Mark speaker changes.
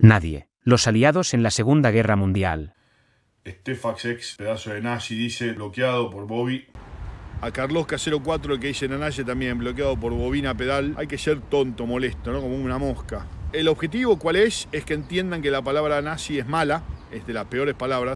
Speaker 1: Nadie. Los aliados en la Segunda Guerra Mundial.
Speaker 2: Stefax, ex pedazo de Nazi, dice bloqueado por Bobby. A Carlos Casero 4, que dice Nanaye también, bloqueado por bobina pedal. Hay que ser tonto, molesto, ¿no? Como una mosca. El objetivo, ¿cuál es? Es que entiendan que la palabra nazi es mala, es de las peores palabras.